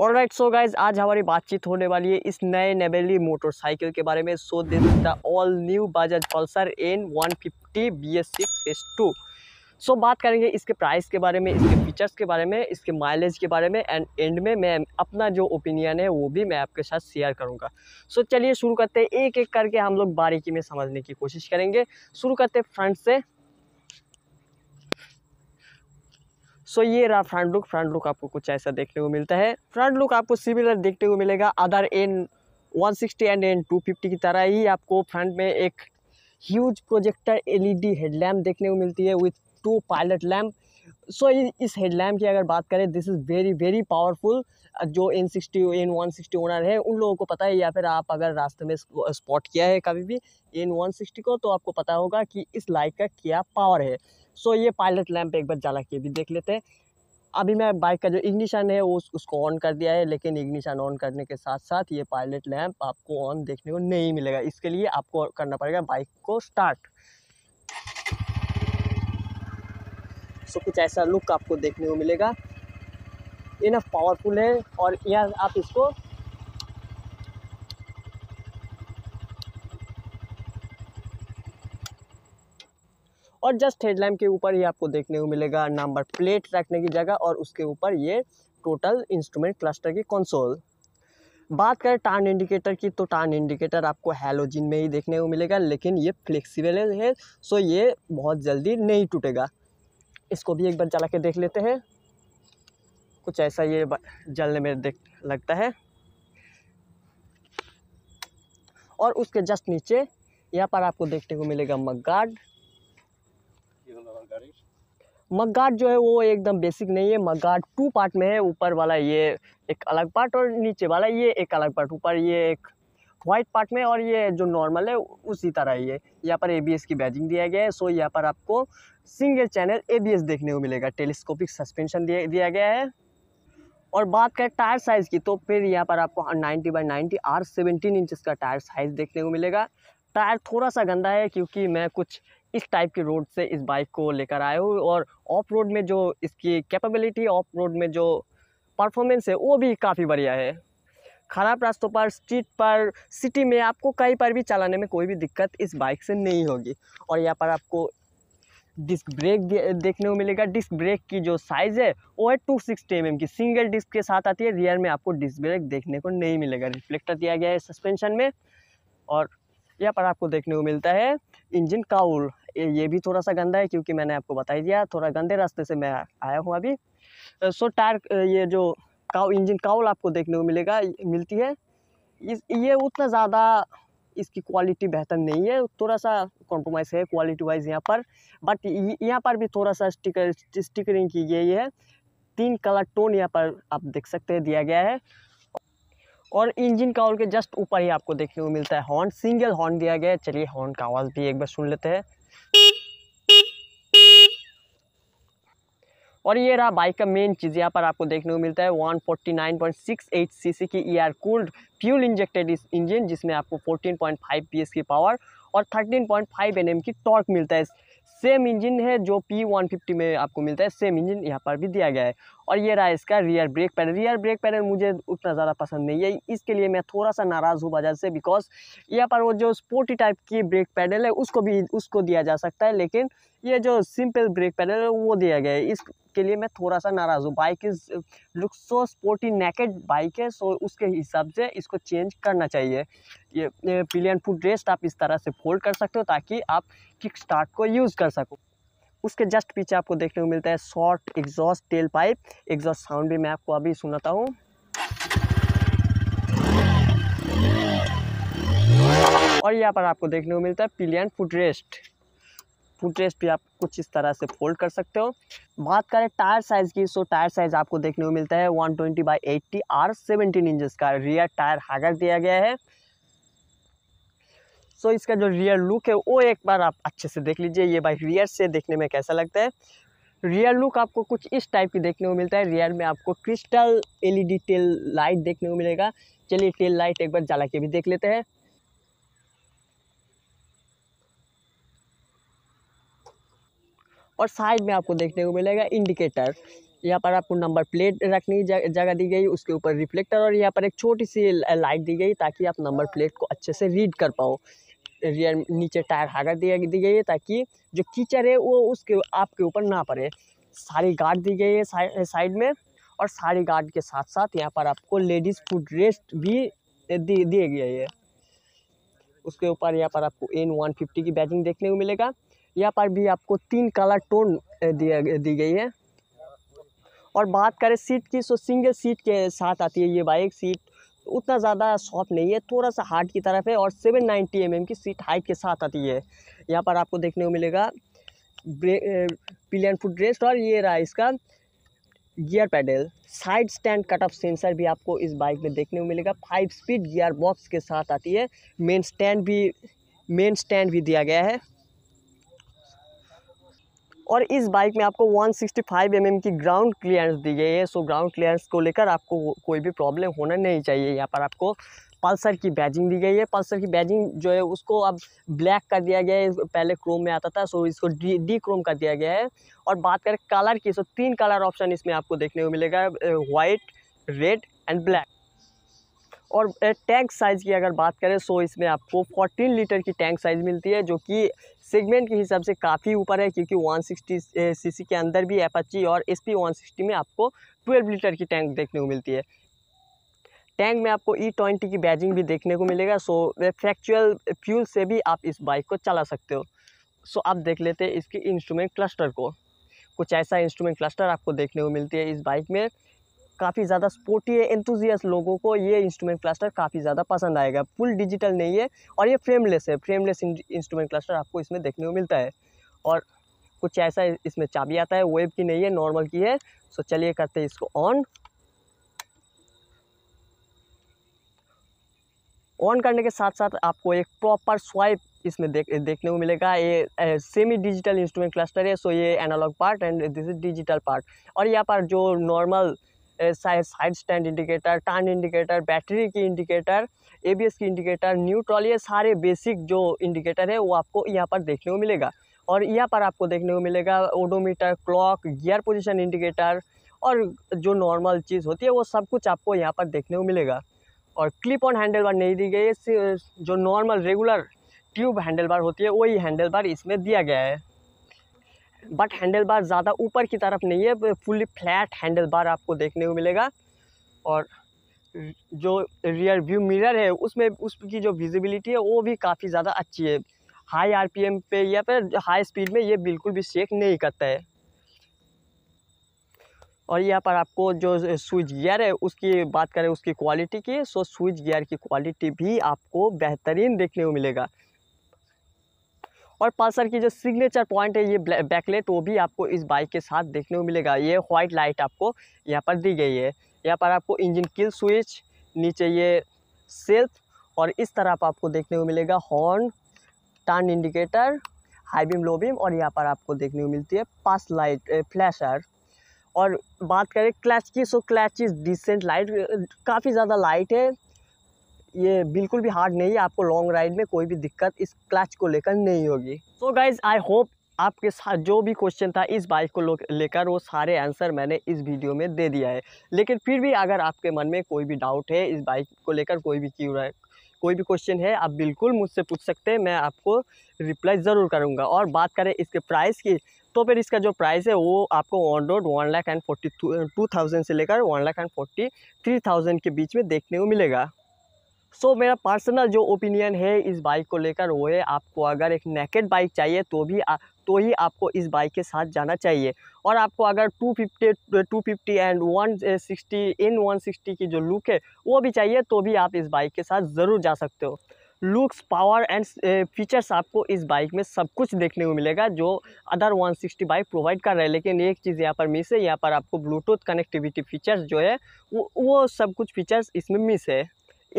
और right so guys आज हमारी बातचीत होने वाली है इस नए नेबेली मोटरसाइकिल के बारे में so this the all new Bajaj Pulsar N one fifty B S six S two so बात करेंगे इसके प्राइस के बारे में इसके फीचर्स के बारे में इसके माइलेज के बारे में एंड एंड में मैं अपना जो ओपिनियन है वो भी मैं आपके साथ शेयर करूंगा सो so, चलिए शुरू करते हैं एक एक करके हम लोग बारीकी में समझने की कोशिश करेंगे शुरू करते हैं फ्रंट से सो ये रहा फ्रंट लुक फ्रंट लुक आपको कुछ ऐसा देखने को मिलता है फ्रंट लुक आपको सिमिलर देखने को मिलेगा अदर एन 160 एंड एन 250 की तरह ही आपको फ्रंट में एक ह्यूज प्रोजेक्टर एलईडी हेडलैम्प देखने को मिलती है with two pilot lamp so इस हेडलैम्प की अगर बात करें this is very very powerful जो N sixty N one sixty owner है उन लोगों को पता है या फिर आप अगर रास्ते में स्पॉट किया है कभी भी एन वन सिक्सटी को तो आपको पता होगा कि इस लाइक का क्या पावर है सो ये पायलट लैंप एक बार चालक के भी देख लेते हैं अभी मैं बाइक का जो इग्निशन है उस उसको ऑन कर दिया है लेकिन इग्निशन ऑन करने के साथ साथ ये पायलट लैंप आपको ऑन देखने को नहीं मिलेगा इसके लिए आपको करना पड़ेगा बाइक को स्टार्ट सो कुछ ऐसा लुक आपको देखने को मिलेगा इनफ पावरफुल है और यह आप इसको और जस्ट हेडलैम्प के ऊपर ही आपको देखने को मिलेगा नंबर प्लेट रखने की जगह और उसके ऊपर ये टोटल इंस्ट्रूमेंट क्लस्टर की कंसोल बात करें टर्न इंडिकेटर की तो टर्न इंडिकेटर आपको हेलोजिन में ही देखने को मिलेगा लेकिन ये फ्लेक्सीबल है सो ये बहुत जल्दी नहीं टूटेगा इसको भी एक बार चला के देख लेते हैं कुछ ऐसा ये जलने में देख लगता है और उसके जस्ट नीचे यहाँ पर आपको देखने को मिलेगा मग गार्ड मग गार्ड जो है वो एकदम बेसिक नहीं है गार्ड टू पार्ट में है ऊपर वाला ये एक अलग पार्ट और नीचे वाला ये एक अलग पार्ट ऊपर ये एक वाइट पार्ट में और ये जो नॉर्मल है उसी तरह ही है यहाँ पर एबीएस की बैजिंग दिया गया है सो यहाँ पर आपको सिंगल चैनल ए देखने को मिलेगा टेलीस्कोपिक सस्पेंशन दिया गया है और बात करें टायर साइज़ की तो फिर यहाँ पर आपको ninety by ninety R seventeen inches का टायर साइज़ देखने को मिलेगा टायर थोड़ा सा गंदा है क्योंकि मैं कुछ इस टाइप के रोड से इस बाइक को लेकर आए हो और ऑफ रोड में जो इसकी कैपेबिलिटी ऑफ रोड में जो परफॉर्मेंस है वो भी काफ़ी बढ़िया है खराब रास्तों पर स्ट्रीट पर सिटी में आपको कहीं पर भी चलाने में कोई भी दिक्कत इस बाइक से नहीं होगी और यहाँ पर आपको डिस्क ब्रेक देखने को मिलेगा डिस्क ब्रेक की जो साइज़ है वो है टू सिक्सटी एम की सिंगल डिस्क के साथ आती है रियर में आपको डिस्क ब्रेक देखने को नहीं मिलेगा रिफ्लेक्टर दिया गया है सस्पेंशन में और यहाँ पर आपको देखने को मिलता है इंजन काउल ये भी थोड़ा सा गंदा है क्योंकि मैंने आपको बता ही दिया थोड़ा गंदे रास्ते से मैं आया हूँ अभी सो टायर ये जो काउ इंजन काउल आपको देखने को मिलेगा मिलती है इस ये उतना ज़्यादा इसकी क्वालिटी बेहतर नहीं है थोड़ा सा कॉम्प्रोमाइज़ है क्वालिटी वाइज यहाँ पर बट यहाँ पर भी थोड़ा सा स्टिकर स्टिकरिंग की गई है तीन कलर टोन यहाँ पर आप देख सकते हैं दिया गया है और इंजन काउल के जस्ट ऊपर ही आपको देखने को मिलता है हॉर्न सिंगल हॉर्न दिया गया है चलिए हॉर्न का आवाज़ भी एक बार सुन लेते हैं और ये रहा बाइक का मेन चीज़ यहाँ पर आपको देखने को मिलता है 149.68 सीसी की आर कूल्ड फ्यूल इंजेक्टेड इस इंजन जिसमें आपको 14.5 पॉइंट की पावर और 13.5 पॉइंट की टॉर्क मिलता है सेम इंजन है जो पी में आपको मिलता है सेम इंजन यहाँ पर भी दिया गया है और ये रहा इसका rear brake pedal rear brake pedal मुझे उतना ज़्यादा पसंद नहीं है इसके लिए मैं थोड़ा सा नाराज़ हूँ वजह से बिकॉज यहाँ पर वो जो स्पोर्टी टाइप की ब्रेक पैडल है उसको भी उसको दिया जा सकता है लेकिन ये जो सिंपल ब्रेक पैडल है वो दिया गया है इसके लिए मैं थोड़ा सा नाराज़ हूँ bike is look so sporty naked bike है सो उसके हिसाब से इसको चेंज करना चाहिए ये पिलियन फुट रेस्ट आप इस तरह से फोल्ड कर सकते हो ताकि आप किक स्टार्ट को यूज़ कर सको उसके जस्ट पीछे आपको देखने को मिलता है short exhaust tail pipe exhaust sound भी मैं आपको अभी सुनाता हूँ और यहाँ पर आपको देखने को मिलता है पिलियन फुटरेस्ट फुटरेस्ट भी आप कुछ इस तरह से फोल्ड कर सकते हो बात करें टायर साइज़ की सो टायर साइज़ आपको देखने को मिलता है 120 twenty by eighty R seventeen inches का रियर टायर हागर दिया गया है सो इसका जो रियर लुक है वो एक बार आप अच्छे से देख लीजिए ये भाई रियर से देखने में कैसा लगता है रियर लुक आपको कुछ इस टाइप की देखने को मिलता है रियर में आपको क्रिस्टल एलईडी टेल लाइट देखने को मिलेगा चलिए टेल लाइट एक बार जला के भी देख लेते हैं और साइड में आपको देखने को मिलेगा इंडिकेटर यहाँ पर आपको नंबर प्लेट रखने की जगह दी गई उसके ऊपर रिफ्लेक्टर और यहाँ पर एक छोटी सी लाइट दी गई ताकि आप नंबर प्लेट को अच्छे से रीड कर पाओ रियर नीचे टायर हागा दिया दी गई है ताकि जो कीचड़ है वो उसके आपके ऊपर ना पड़े सारी गार्ड दी गई है साइड साइड में और सारी गार्ड के साथ साथ यहाँ पर आपको लेडीज़ फुट रेस्ट भी दिए दिए गए है उसके ऊपर यहाँ पर आपको एन वन फिफ्टी की बैचिंग देखने को मिलेगा यहाँ पर भी आपको तीन कलर टोन दिया दी गई है और बात करें सीट की तो सिंगल सीट के साथ आती है ये बाइक सीट उतना ज़्यादा सॉफ्ट नहीं है थोड़ा सा हार्ड की तरफ है और सेवन नाइन्टी एम की सीट हाइट के साथ आती है यहाँ पर आपको देखने को मिलेगा पिलियन फुट रेस्ट और ये रहा इसका gear pedal side stand cut off sensor भी आपको इस बाइक में देखने को मिलेगा फाइव स्पीड गियर बॉक्स के साथ आती है मेन स्टैंड भी मेन स्टैंड भी दिया गया है और इस बाइक में आपको 165 सिक्सटी mm की ग्राउंड क्लियरेंस दी गई है सो ग्राउंड क्लियरेंस को लेकर आपको कोई भी प्रॉब्लम होना नहीं चाहिए यहाँ पर आपको पल्सर की बैजिंग दी गई है पल्सर की बैजिंग जो है उसको अब ब्लैक कर दिया गया है पहले क्रोम में आता था सो इसको डी डी क्रोम कर दिया गया है और बात करें कलर की सो तीन कलर ऑप्शन इसमें आपको देखने को मिलेगा वाइट रेड एंड ब्लैक और टैंक साइज़ की अगर बात करें सो इसमें आपको 14 लीटर की टैंक साइज़ मिलती है जो कि सेगमेंट के हिसाब से काफ़ी ऊपर है क्योंकि 160 सीसी के अंदर भी एपाची और एस पी में आपको 12 लीटर की टैंक देखने को मिलती है टैंक में आपको ई e ट्वेंटी की बैजिंग भी देखने को मिलेगा सो फ्रैक्चुअल फ्यूल से भी आप इस बाइक को चला सकते हो सो आप देख लेते हैं इसकी इंस्ट्रूमेंट क्लस्टर को कुछ ऐसा इंस्ट्रूमेंट क्लस्टर आपको देखने को मिलती है इस बाइक में काफ़ी ज़्यादा स्पोर्टी एंथुजियस लोगों को ये इंस्ट्रूमेंट क्लस्टर काफ़ी ज़्यादा पसंद आएगा फुल डिजिटल नहीं है और ये फ्रेमलेस है फ्रेमलेस इंस्ट्रूमेंट क्लस्टर आपको इसमें देखने को मिलता है और कुछ ऐसा इसमें चाबी आता है वेब की नहीं है नॉर्मल की है सो चलिए करते हैं इसको ऑन ऑन करने के साथ साथ आपको एक प्रॉपर स्वाइप इसमें देख देखने को मिलेगा ये सेमी डिजिटल इंस्ट्रूमेंट क्लस्टर है सो ये analogue part and this is digital part और यहाँ पर जो normal side stand indicator turn indicator battery की इंडिकेटर एबीएस की इंडिकेटर न्यूट्रॉल ये सारे बेसिक जो इंडिकेटर है वो आपको यहाँ पर देखने को मिलेगा और यहाँ पर आपको देखने को मिलेगा odometer clock gear position indicator और जो नॉर्मल चीज़ होती है वो सब कुछ आपको यहाँ पर देखने को मिलेगा और क्लिप ऑन हैंडल बार नहीं दी गई है जो normal regular tube handlebar होती है वही हैंडल बार इसमें दिया गया है बट हैंडल बार ज़्यादा ऊपर की तरफ नहीं है फुली फ्लैट हैंडल बार आपको देखने को मिलेगा और जो रियर व्यू मिरर है उसमें उसकी जो विजिबिलिटी है वो भी काफ़ी ज़्यादा अच्छी है हाई आरपीएम पे या फिर हाई स्पीड में ये बिल्कुल भी शेक नहीं करता है और यहाँ पर आपको जो स्विच गियर है उसकी बात करें उसकी क्वालिटी की सो स्विच गियर की क्वालिटी भी आपको बेहतरीन देखने को मिलेगा और पल्सर की जो सिग्नेचर पॉइंट है ये बैकलेट वो भी आपको इस बाइक के साथ देखने को मिलेगा ये व्हाइट लाइट आपको यहाँ पर दी गई है यहाँ पर आपको इंजन किल स्विच नीचे ये सेल्फ और इस आप आपको देखने को मिलेगा horn turn indicator high beam low beam और यहाँ पर आपको देखने को मिलती है पास लाइट फ्लैशर और बात करें क्लच की so clutch is decent light काफ़ी ज़्यादा लाइट है ये बिल्कुल भी हार्ड नहीं है आपको लॉन्ग राइड में कोई भी दिक्कत इस क्लच को लेकर नहीं होगी सो गाइज आई होप आपके साथ जो भी क्वेश्चन था इस बाइक को लेकर वो सारे आंसर मैंने इस वीडियो में दे दिया है लेकिन फिर भी अगर आपके मन में कोई भी डाउट है इस बाइक को लेकर कोई भी क्यू कोई भी क्वेश्चन है आप बिल्कुल मुझसे पूछ सकते हैं मैं आपको रिप्लाई ज़रूर करूँगा और बात करें इसके प्राइस की तो फिर इसका जो प्राइस है वो आपको on road one lakh and forty two thousand से लेकर one lakh and forty three thousand के बीच में देखने को मिलेगा सो so, मेरा पर्सनल जो ओपिनियन है इस बाइक को लेकर वो है आपको अगर एक नेकेड बाइक चाहिए तो भी आ, तो ही आपको इस बाइक के साथ जाना चाहिए और आपको अगर 250 250 एंड 160 इन 160 की जो लुक है वो भी चाहिए तो भी आप इस बाइक के साथ ज़रूर जा सकते हो लुक्स पावर एंड फीचर्स आपको इस बाइक में सब कुछ देखने को मिलेगा जो अदर 160 बाइक प्रोवाइड कर रहे हैं लेकिन एक चीज़ यहाँ पर मिस है यहाँ पर आपको ब्लूटूथ कनेक्टिविटी फीचर्स जो है वो वो सब कुछ फीचर्स इसमें मिस है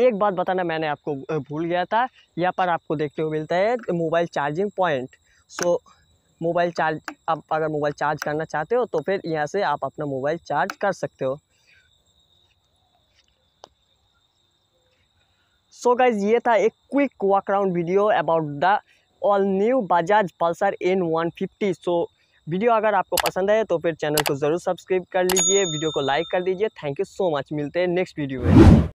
एक बात बताना मैंने आपको भूल गया था यहाँ पर आपको देखते हुए मिलता है mobile charging point so mobile charge आप अगर मोबाइल चार्ज करना चाहते हो तो फिर यहाँ से आप अपना मोबाइल चार्ज कर सकते हो सो so गाइज ये था एक quick walk round video about the all new Bajaj Pulsar N one fifty so video अगर आपको पसंद है तो फिर चैनल को ज़रूर सब्सक्राइब कर लीजिए वीडियो को लाइक कर दीजिए थैंक यू सो मच मिलते हैं नेक्स्ट वीडियो में